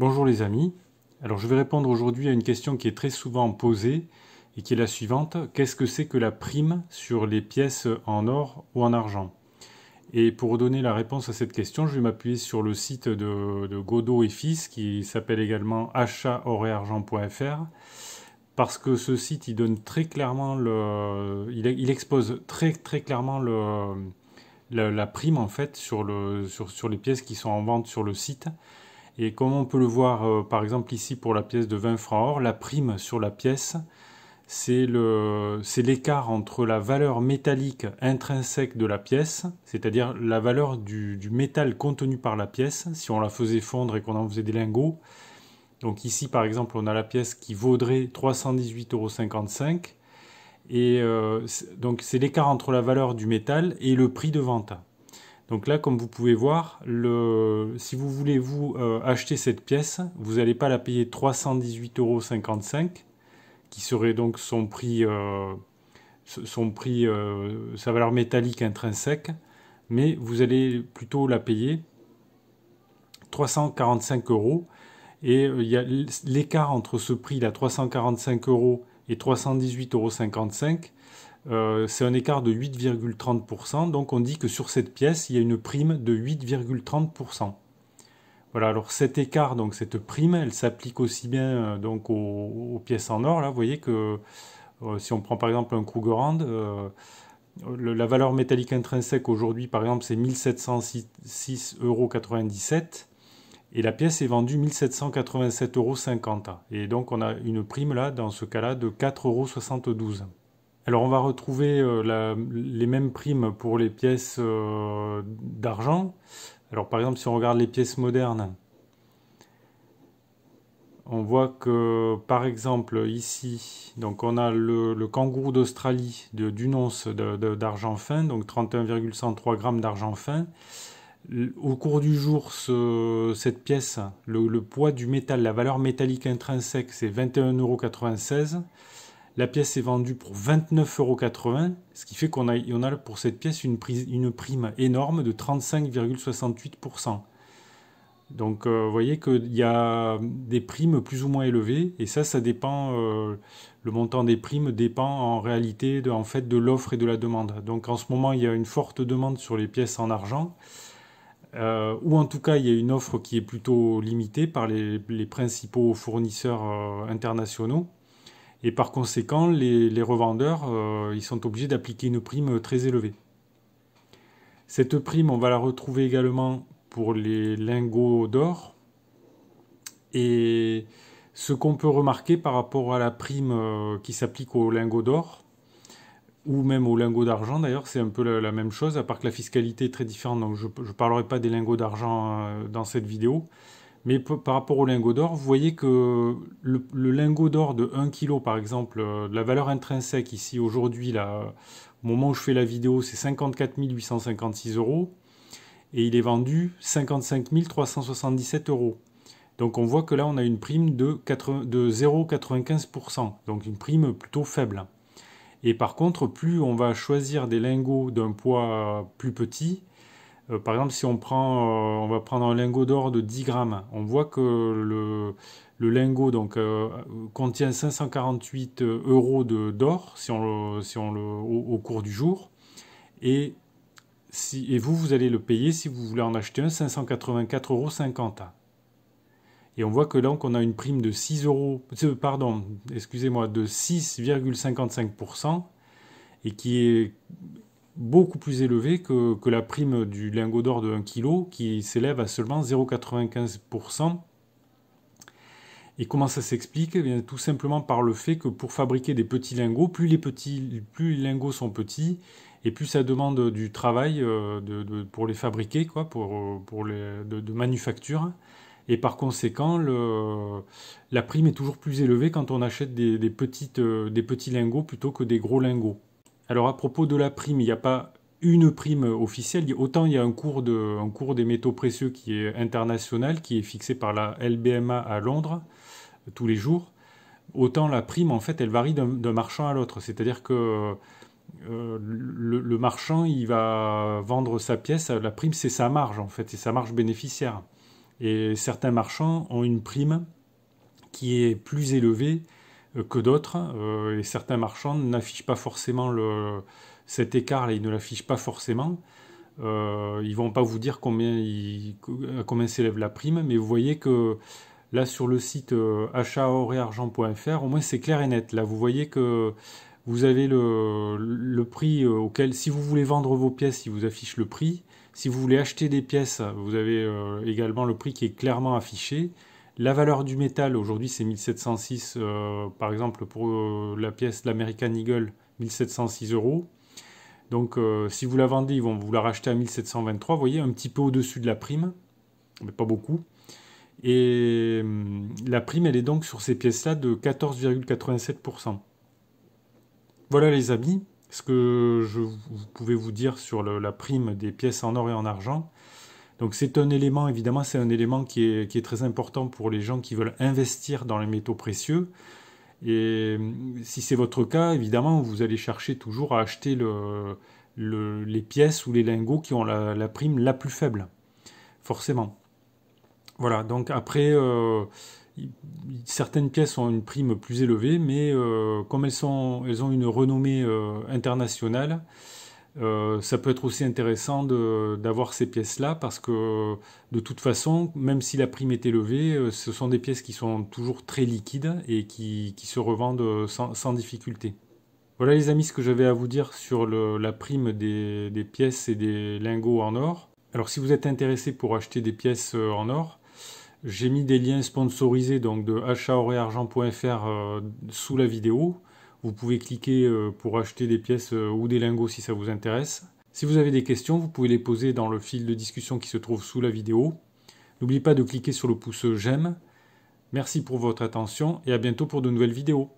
Bonjour les amis. Alors je vais répondre aujourd'hui à une question qui est très souvent posée et qui est la suivante. Qu'est-ce que c'est que la prime sur les pièces en or ou en argent Et pour donner la réponse à cette question, je vais m'appuyer sur le site de, Godot et Fils qui s'appelle également achat parce que ce site il donne très clairement le, il, expose très très clairement le, la, la, prime en fait sur, le, sur, sur les pièces qui sont en vente sur le site et comme on peut le voir euh, par exemple ici pour la pièce de 20 francs or, la prime sur la pièce, c'est l'écart entre la valeur métallique intrinsèque de la pièce, c'est-à-dire la valeur du, métal contenu par la pièce, si on la faisait fondre et qu'on en faisait des lingots. Donc ici, par exemple, on a la pièce qui vaudrait 318,55 euros. Et euh, donc c'est l'écart entre la valeur du métal et le prix de vente. Donc là, comme vous pouvez voir, le, si vous voulez vous euh, acheter cette pièce, vous n'allez pas la payer 318,55 euros, qui serait donc son prix, euh, son prix euh, sa valeur métallique intrinsèque, mais vous allez plutôt la payer 345 euros. Et il y a l'écart entre ce prix, là, 345 euros et 318,55 euros, euh, c'est un écart de 8,30%. Donc on dit que sur cette pièce, il y a une prime de 8,30%. Voilà, alors cet écart, donc cette prime, elle s'applique aussi bien euh, donc aux, pièces en or. Là, vous voyez que euh, si on prend par exemple un Krugerrand, la valeur métallique intrinsèque aujourd'hui, par exemple, c'est 1706,97 euros. Et la pièce est vendue 1787,50 euros. Et donc on a une prime là, dans ce cas-là, de 4,72 euros. Alors on va retrouver euh, les mêmes primes pour les pièces euh, d'argent. Alors par exemple si on regarde les pièces modernes, on voit que par exemple ici, donc on a le, kangourou d'Australie d'une once d'argent fin, donc 31,103 grammes d'argent fin. Au cours du jour, cette pièce, le, le, poids du métal, la valeur métallique intrinsèque, c'est 21,96 euros. La pièce est vendue pour 29,80 euros, ce qui fait qu'on a, en a pour cette pièce une, prime énorme de 35,68%. Donc euh, vous voyez qu'il y a des primes plus ou moins élevées, et ça, ça dépend, euh, le montant des primes dépend en réalité de, en fait, de l'offre et de la demande. Donc en ce moment, il y a une forte demande sur les pièces en argent, euh, ou en tout cas, il y a une offre qui est plutôt limitée par les principaux fournisseurs internationaux. Et par conséquent, les, revendeurs, euh, ils sont obligés d'appliquer une prime très élevée. Cette prime, on va la retrouver également pour les lingots d'or. Et ce qu'on peut remarquer par rapport à la prime euh, qui s'applique aux lingots d'or, ou même aux lingots d'argent d'ailleurs, c'est un peu la, la, même chose, à part que la fiscalité est très différente, donc je ne parlerai pas des lingots d'argent euh, dans cette vidéo. Mais par rapport au lingot d'or, vous voyez que le, lingot d'or de 1 kg, par exemple, euh, la valeur intrinsèque ici aujourd'hui, au moment où je fais la vidéo, c'est 54 856 euros. Et il est vendu 55 377 euros. Donc on voit que là, on a une prime de, de 0,95%. Donc une prime plutôt faible. Et par contre, plus on va choisir des lingots d'un poids plus petit, euh, par exemple, si on prend, euh, on va prendre un lingot d'or de 10 grammes, on voit que le, lingot donc, euh, contient 548 euros d'or si on, on le, au, cours du jour. Et, si, et vous, vous allez le payer, si vous voulez en acheter un, 584,50 euros. Et on voit que là, on a une prime de 6 euros, pardon, excusez-moi, de 6,55% et qui est beaucoup plus élevé que, la prime du lingot d'or de 1 kg qui s'élève à seulement 0,95%. Et comment ça s'explique eh Tout simplement par le fait que pour fabriquer des petits lingots, plus les, petits, plus lingots sont petits, et plus ça demande du travail euh, pour les fabriquer, quoi, pour, les, de, manufacture. Et par conséquent, la prime est toujours plus élevée quand on achète des des euh, petits lingots plutôt que des gros lingots. Alors à propos de la prime, il n'y a pas une prime officielle. Autant il y a un cours, cours des métaux précieux qui est international, qui est fixé par la LBMA à Londres euh, tous les jours. Autant la prime, en fait, elle varie d'un marchand à l'autre. C'est-à-dire que euh, le, le, marchand, il va vendre sa pièce. La prime, c'est sa marge, en fait, c'est sa marge bénéficiaire. Et certains marchands ont une prime qui est plus élevée euh, que d'autres, euh, et certains marchands n'affichent pas forcément le, cet écart et ils ne l'affichent pas forcément. ils euh, ils vont pas vous dire combien à combien s'élève la prime, mais vous voyez que là sur le site achat au moins c'est clair et net. Là, vous voyez que vous avez le, le, prix auquel, si vous voulez vendre vos pièces, si vous affiche le prix. Si vous voulez acheter des pièces, vous avez également le prix qui est clairement affiché. La valeur du métal aujourd'hui c'est 1706, euh, par exemple pour euh, la pièce de l'American Eagle, 1706 euros. Donc euh, si vous la vendez, ils vont vous la racheter à 1723, vous voyez, un petit peu au-dessus de la prime, mais pas beaucoup. Et hum, la prime, elle est donc sur ces pièces-là de 14,87%. Voilà les amis, ce que je pouvais vous dire sur la prime des pièces en or et en argent. Donc c'est un élément, évidemment, c'est un élément qui est, qui est, très important pour les gens qui veulent investir dans les métaux précieux. Et euh, si c'est votre cas, évidemment, vous allez chercher toujours à acheter les pièces ou les lingots qui ont la, prime la plus faible, forcément. Voilà, donc après, euh, certaines pièces ont une prime plus élevée, mais euh, comme elles, sont, elles ont une renommée internationale, euh, ça peut être aussi intéressant d'avoir ces pièces-là parce que de toute façon, même si la prime est élevée, euh, ce sont des pièces qui sont toujours très liquides et qui, se revendent sans, difficulté. Voilà les amis ce que j'avais à vous dire sur la prime des, pièces et des lingots en or. Alors si vous êtes intéressé pour acheter des pièces euh, en or, j'ai mis des liens sponsorisés donc de achatoréargent.fr sous la vidéo vous pouvez cliquer euh, pour acheter des pièces euh, ou des lingots si ça vous intéresse. Si vous avez des questions, vous pouvez les poser dans le fil de discussion qui se trouve sous la vidéo. N'oubliez pas de cliquer sur le pouce j'aime. Merci pour votre attention et à bientôt pour de nouvelles vidéos.